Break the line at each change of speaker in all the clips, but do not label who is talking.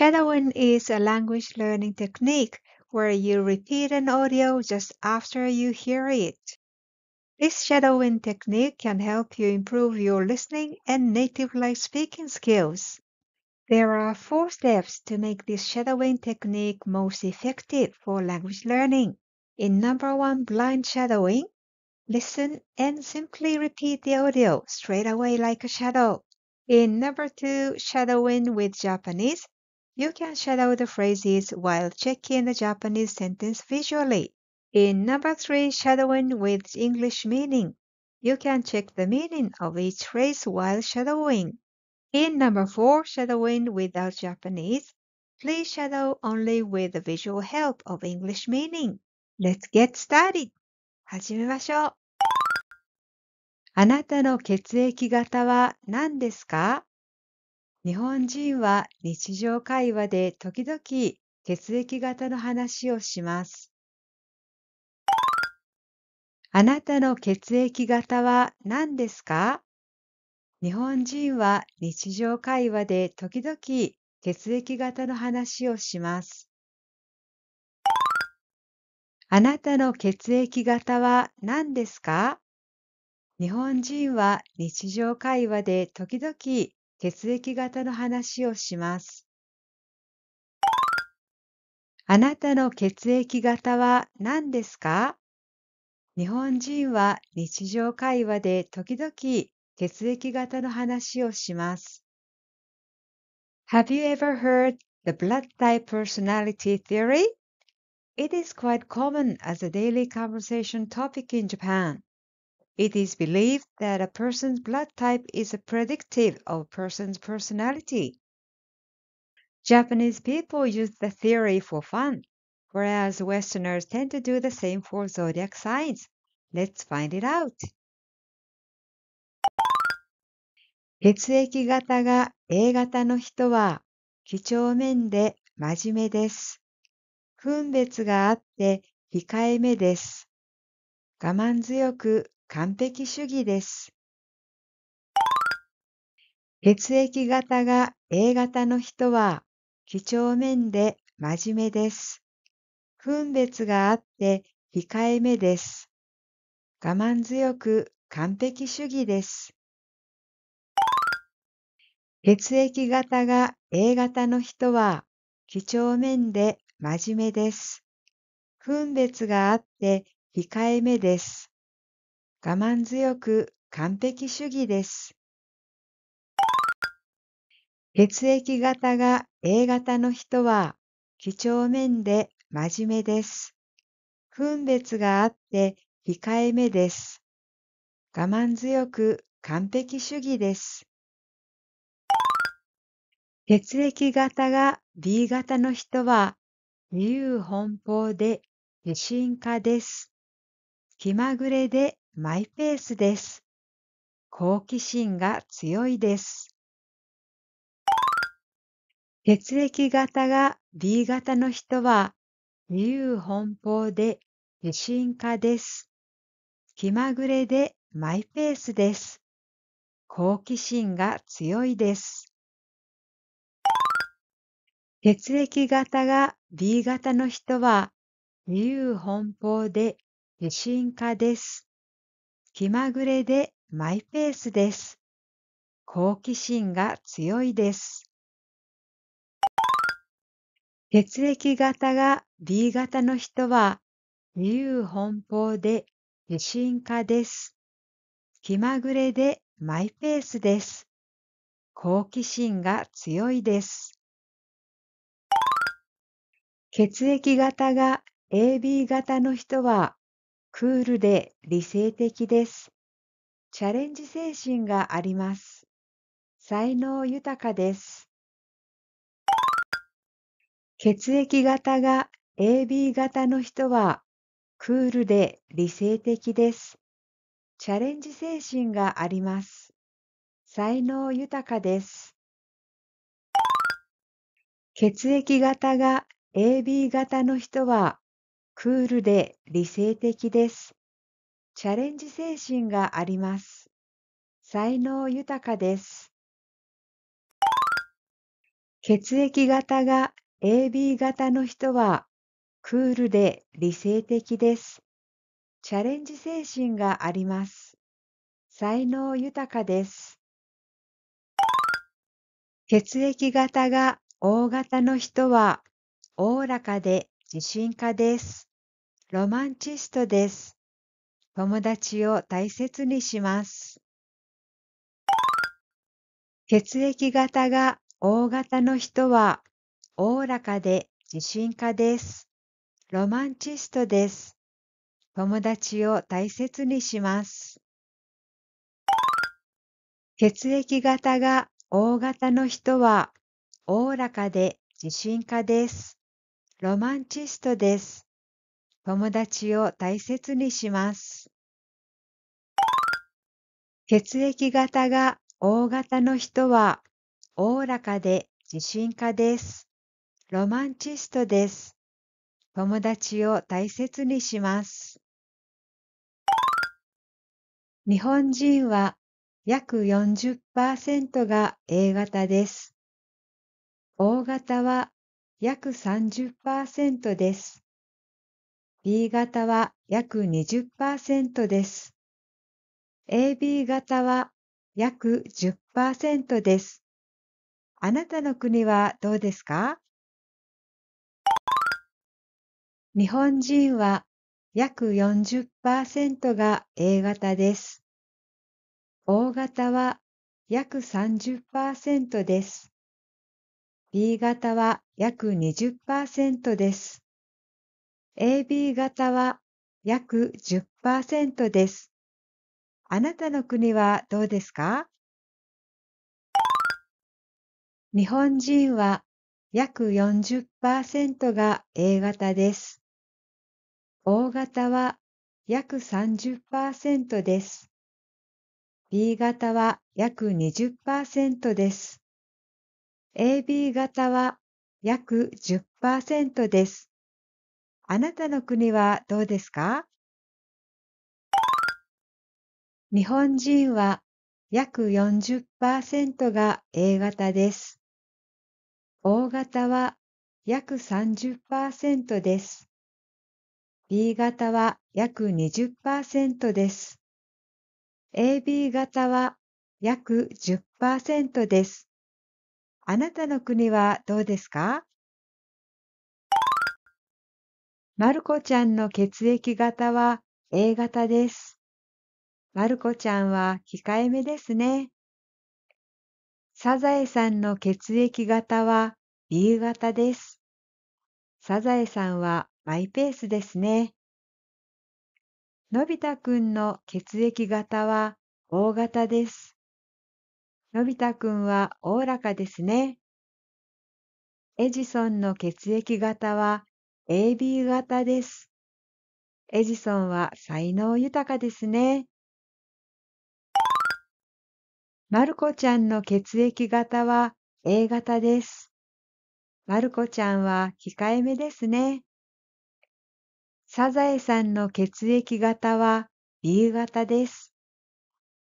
Shadowing is a language learning technique where you repeat an audio just after you hear it. This shadowing technique can help you improve your listening and native like speaking skills. There are four steps to make this shadowing technique most effective for language learning. In number one, blind shadowing, listen and simply repeat the audio straight away like a shadow. In number two, shadowing with Japanese, you can shadow the phrases while checking the Japanese sentence visually. In number three, shadowing with English meaning, you can check the meaning of each phrase while shadowing. In number four, shadowing without Japanese, please shadow only with the visual help of English meaning. Let's get started! 始めましょう。あなたの血液型は何ですか日本人は日常会話で時々血液型の話をします。あなたの血液型は何ですか日本人は日常会話で時々血液型の話をします。あなたの血液型は何ですか日本人は日常会話で時々血液型の話をします。あなたの血液型は何ですか日本人は日常会話で時々血液型の話をします。Have you ever heard the blood type personality theory? It is quite common as a daily conversation topic in Japan. It is believed that a person's blood type is a predictive of a person's personality. Japanese people use the theory for fun, whereas Westerners tend to do the same for zodiac signs. Let's find it out. 血液型が A 型の人は、几帳面で真面目です。分別があって控えめです。我慢強く完璧主義です。血液型が A 型の人は、几帳面で真面目です。分別があって控えめです。我慢強く完璧主義です。血液型が A 型の人は、几帳面で真面目です。分別があって控えめです。我慢強く完璧主義です。血液型が A 型の人は、几帳面で真面目です。分別があって控えめです。我慢強く完璧主義です。血液型が B 型の人は、自由奔放で自信家です。気まぐれでマイペースです。好奇心が強いです。血液型が B 型の人は自由奔放で自信家です。気まぐれでマイペースです。好奇心が強いです。血液型が B 型の人は自由奔放で自信家です。気まぐれでマイペースです。好奇心が強いです。血液型が B 型の人は自由奔放で自信家です。気まぐれでマイペースです。好奇心が強いです。血液型が AB 型の人はクールで理性的です。チャレンジ精神があります。才能豊かです。血液型が AB 型の人はクールで理性的です。チャレンジ精神があります。才能豊かです。血液型が AB 型の人はクールで理性的です。チャレンジ精神があります。才能豊かです。血液型が AB 型の人はクールで理性的です。チャレンジ精神があります。才能豊かです。血液型が O 型の人はおおらかで自信家です。ロマンチストです。友達を大切にします。血液型が O 型の人は、おおらかで自信家です。ロマンチストです。友達を大切にします。血液型が O 型の人は、おおらかで自信家です。ロマンチストです。友達を大切にします。血液型が O 型の人は、おおらかで自信家です。ロマンチストです。友達を大切にします。日本人は約40%が A 型です。O 型は約30%です。B 型は約20%です。AB 型は約10%です。あなたの国はどうですか日本人は約40%が A 型です。O 型は約30%です。B 型は約20%です。AB 型は約10%です。あなたの国はどうですか日本人は約40%が A 型です。O 型は約30%です。B 型は約20%です。AB 型は約10%です。あなたの国はどうですか日本人は約40%が A 型です。O 型は約30%です。B 型は約20%です。AB 型は約10%です。あなたの国はどうですかマル子ちゃんの血液型は A 型です。マル子ちゃんは控えめですね。サザエさんの血液型は B 型です。サザエさんはマイペースですね。のび太くんの血液型は O 型です。のび太くんはおおらかですね。エジソンの血液型は AB 型です。エジソンは才能豊かですね。マルコちゃんの血液型は A 型です。マルコちゃんは控えめですね。サザエさんの血液型は B 型です。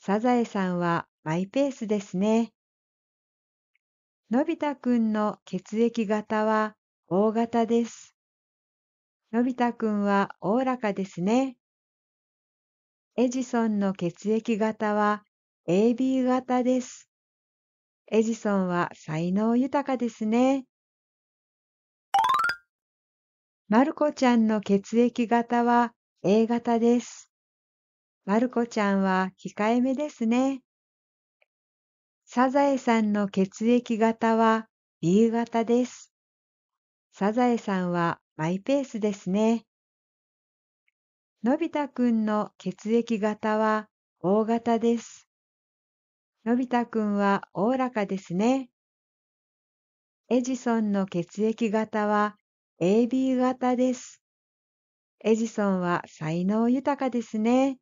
サザエさんはマイペースですね。のび太くんの血液型は O 型です。のび太くんはおおらかですね。エジソンの血液型は AB 型です。エジソンは才能豊かですね。まるコちゃんの血液型は A 型です。まるコちゃんは控えめですね。サザエさんの血液型は B 型です。サザエさんはマイペースですね。のび太くんの血液型は O 型です。のび太くんはおおらかですね。エジソンの血液型は AB 型です。エジソンは才能豊かですね。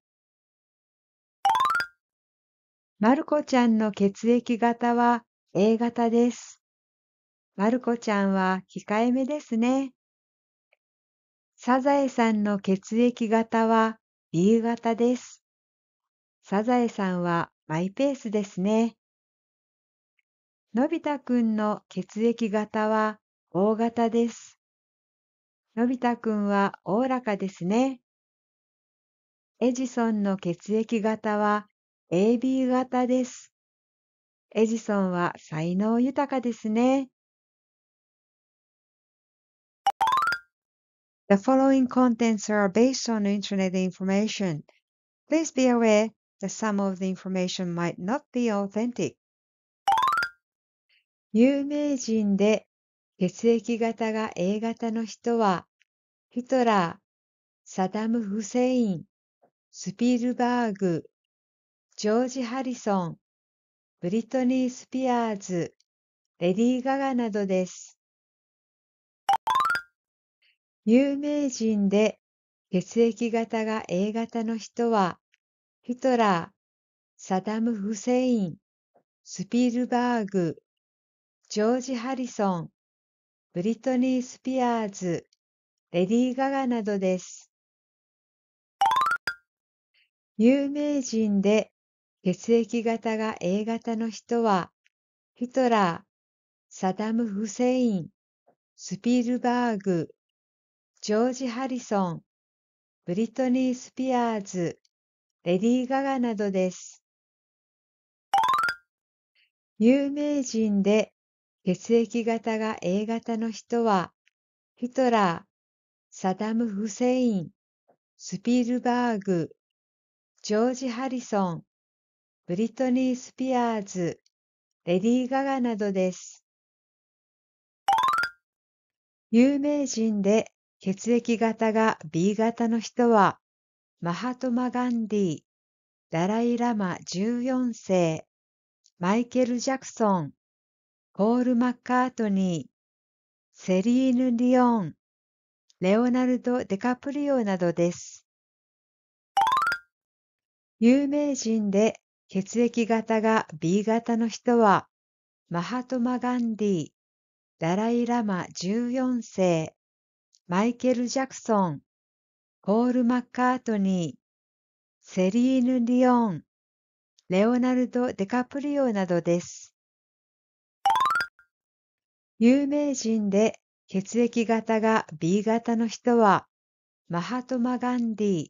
まるこちゃんの血液型は A 型です。まるこちゃんは控えめですね。サザエさんの血液型は B 型です。サザエさんはマイペースですね。のび太くんの血液型は O 型です。のび太くんはおおらかですね。エジソンの血液型は AB 型です。エジソンは才能豊かですね。The following contents are based on internet information. Please be aware that some of the information might not be authentic. 有名人で血液型が A 型の人は、ヒトラー、サダム・フセイン、スピルバーグ、ジョージ・ハリソン、ブリトニー・スピアーズ、レディー・ガガなどです。有名人で血液型が A 型の人は、ヒトラー、サダム・フセイン、スピルバーグ、ジョージ・ハリソン、ブリトニー・スピアーズ、レディー・ガガなどです。有名人で血液型が A 型の人は、ヒトラー、サダム・フセイン、スピルバーグ、ジョージ・ハリソン、ブリトニー・スピアーズ、レディー・ガガなどです。有名人で血液型が A 型の人は、ヒトラー、サダム・フセイン、スピルバーグ、ジョージ・ハリソン、ブリトニー・スピアーズ、レディー・ガガなどです。有名人で血液型が B 型の人は、マハトマ・ガンディ、ダライ・ラマ14世、マイケル・ジャクソン、ポール・マッカートニー、セリーヌ・リオン、レオナルド・デカプリオなどです。有名人で血液型が B 型の人は、マハトマ・ガンディ、ダライ・ラマ14世、マイケル・ジャクソン、ポール・マッカートニー、セリーヌ・リオン、レオナルド・デカプリオなどです。有名人で血液型が B 型の人は、マハトマ・ガンディ、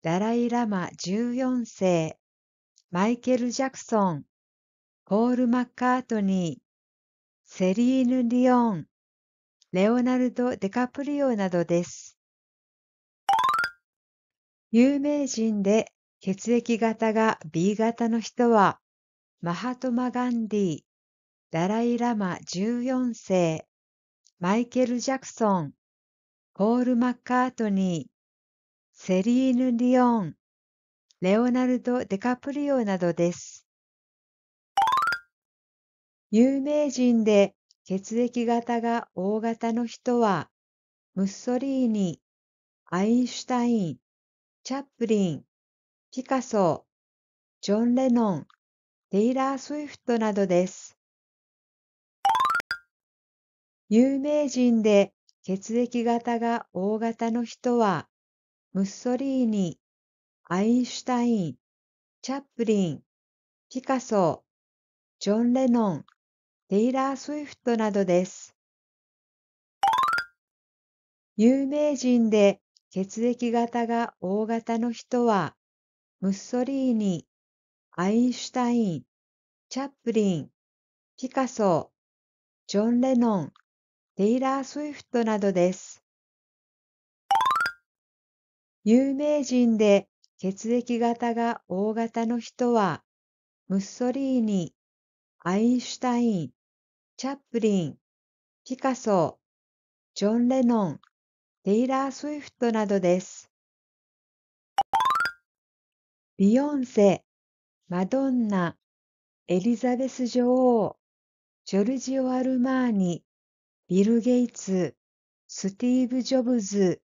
ダライ・ラマ14世、マイケル・ジャクソン、ポール・マッカートニー、セリーヌ・リオン、レオナルド・デカプリオなどです。有名人で血液型が B 型の人は、マハトマ・ガンディ、ダライ・ラマ14世、マイケル・ジャクソン、ポール・マッカートニー、セリーヌ・リオン、レオナルド・デカプリオなどです。有名人で血液型が O 型の人は、ムッソリーニ、アインシュタイン、チャップリン、ピカソ、ジョン・レノン、テイラー・スウィフトなどです。有名人で血液型が O 型の人は、ムッソリーニ、アインシュタイン、チャップリン、ピカソ、ジョン・レノン、テイラー・スウィフトなどです。有名人で血液型が O 型の人は、ムッソリーニ、アインシュタイン、チャップリン、ピカソ、ジョン・レノン、テイラー・スウィフトなどです。有名人で血液型が O 型の人は、ムッソリーニ、アインシュタイン、チャップリン、ピカソ、ジョン・レノン、テイラー・スウィフトなどです。ビヨンセ、マドンナ、エリザベス女王、ジョルジオ・アルマーニ、ビル・ゲイツ、スティーブ・ジョブズ、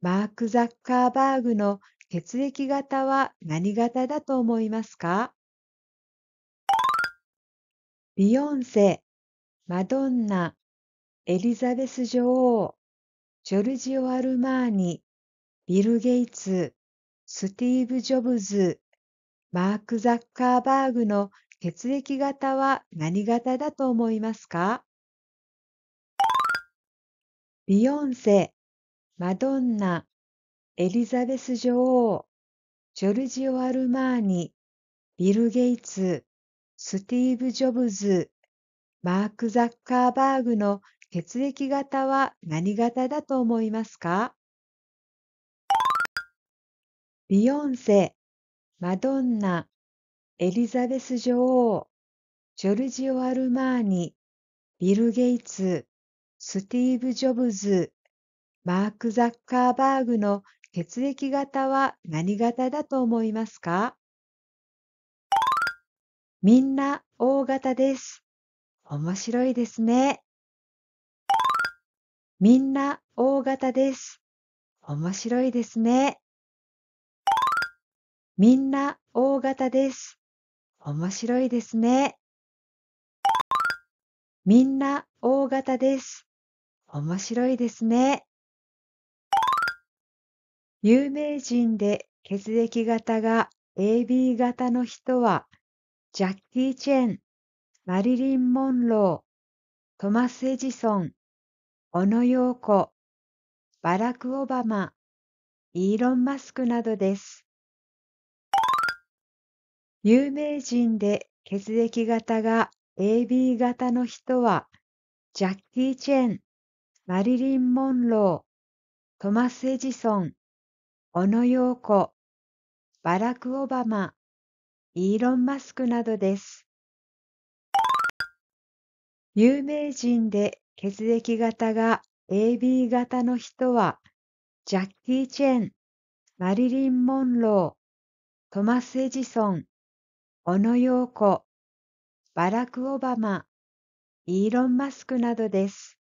マーク・ザッカーバーグの血液型は何型だと思いますかビヨンセ、マドンナ、エリザベス女王、ジョルジオ・アルマーニ、ビル・ゲイツ、スティーブ・ジョブズ、マーク・ザッカーバーグの血液型は何型だと思いますかビヨンセ、マドンナ、エリザベス女王、ジョルジオ・アルマーニ、ビル・ゲイツ、スティーブ・ジョブズ、マーク・ザッカーバーグの血液型は何型だと思いますかビヨンセ、マドンナ、エリザベス女王、ジョルジオ・アルマーニ、ビル・ゲイツ、スティーブ・ジョブズ、マーク・ザッカーバーグの血液型は何型だと思いますかみんな O 型です。面白いですね。みんな大型です。面白いですね。みんな大型です。面白いですね。みんな大型です。面白いですね。有名人で血液型が AB 型の人はジャッキー・チェン、マリリン・モンロー、トマス・エジソン、オノ・ヨーコ、バラク・オバマ、イーロン・マスクなどです。有名人で血液型が AB 型の人は、ジャッキー・チェン、マリリン・モンロー、トマス・エジソン、オノ・ヨーコ、バラク・オバマ、イーロン・マスクなどです。有名人で血液型が AB 型の人は、ジャッキー・チェン、マリリン・モンロー、トマス・エジソン、小野洋子、バラク・オバマ、イーロン・マスクなどです。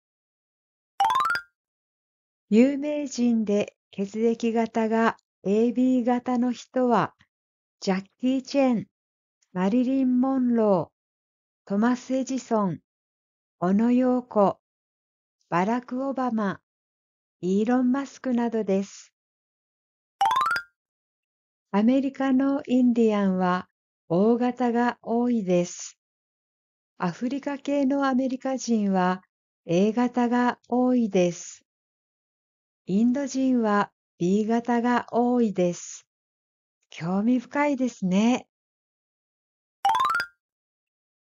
有名人で血液型が AB 型の人は、ジャッキー・チェン、マリリン・モンロー、トマス・エジソン、小野洋子、バラク・オバマ、イーロン・マスクなどです。アメリカのインディアンは大型が多いです。アフリカ系のアメリカ人は A 型が多いです。インド人は B 型が多いです。興味深いですね。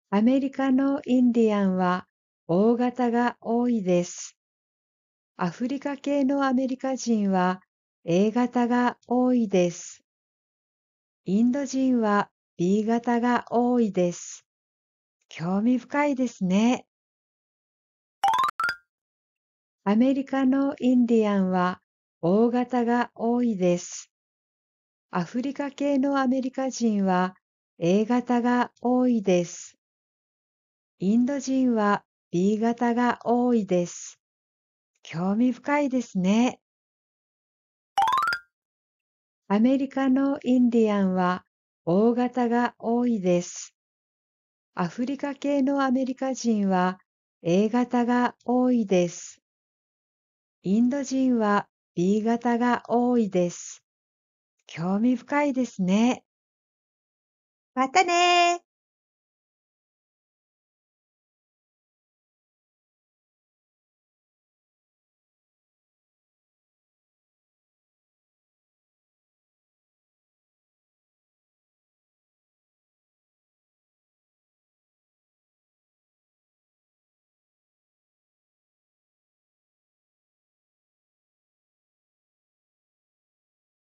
アメリカのインディアンは大型が多いです。アフリカ系のアメリカ人は A 型が多いです。インド人は B 型が多いです。興味深いですね。アメリカのインディアンは O 型が多いです。アフリカ系のアメリカ人は A 型が多いです。インド人は B 型が多いです。興味深いですね。アメリカのインディアンは O 型が多いです。アフリカ系のアメリカ人は A 型が多いです。インド人は B 型が多いです。興味深いですね。またね